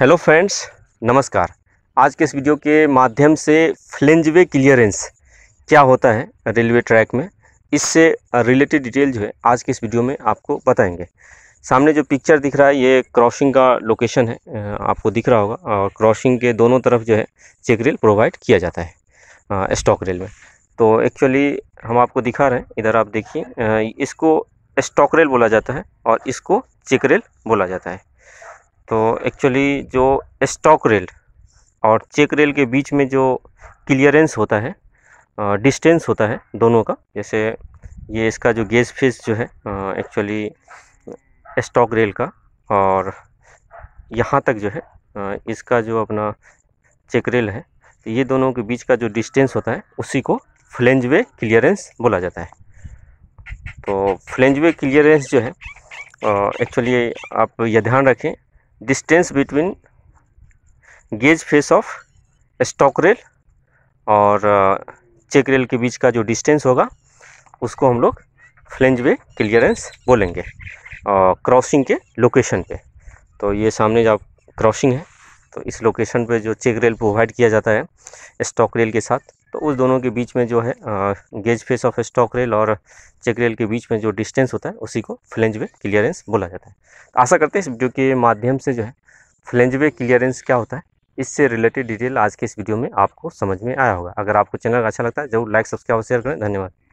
hello friends नमस्कार आज के इस वीडियो के माध्यम से फ्लेंजवे क्लियरेंस क्या होता है रेलवे ट्रैक में इससे रिलेटेड डिटेल जो है आज के इस वीडियो में आपको बताएंगे सामने जो पिक्चर दिख रहा है ये क्रॉसिंग का लोकेशन है आपको दिख रहा होगा और क्रॉसिंग के दोनों तरफ जो है चेक रेल प्रोवाइड किया जाता है स्टॉक रेल में तो एक्चुअली हम आपको दिखा रहे हैं इधर आप देखिए इसको स्टॉक रेल बोला जाता है और इसको चेक रेल बोला जाता है तो एक्चुअली जो स्टॉक रेल और चेक रेल के बीच में जो क्लियरेंस होता है डिस्टेंस होता है दोनों का जैसे ये इसका जो गेज फेस जो है एक्चुअली स्टॉक रेल का और यहाँ तक जो है इसका जो अपना चेक रेल है तो ये दोनों के बीच का जो डिस्टेंस होता है उसी को फ्लेंज वे क्लियरेंस बोला जाता है तो फ्लेंज वे क्लियरेंस जो है एक्चुअली आप यह ध्यान रखें distance between gauge face of stock rail और चेक रेल के बीच का जो डिस्टेंस होगा उसको हम लोग फ्लेंज वे क्लियरेंस बोलेंगे और क्रॉसिंग के लोकेशन पे तो ये सामने जो क्रॉसिंग है तो इस लोकेशन पे जो चेक रेल प्रोवाइड किया जाता है स्टॉक रेल के साथ तो उस दोनों के बीच में जो है gauge face of stock rail और चेक रेल के बीच में जो डिस्टेंस होता है उसी को फ्लेंजवे क्लियरेंस बोला जाता है तो आशा करते हैं इस वीडियो के माध्यम से जो है फ्लेंजवे क्लियरेंस क्या होता है इससे रिलेटेड डिटेल आज के इस वीडियो में आपको समझ में आया होगा अगर आपको चैनल अच्छा लगता है जरूर लाइक सब्सक्राइब और शेयर करें धन्यवाद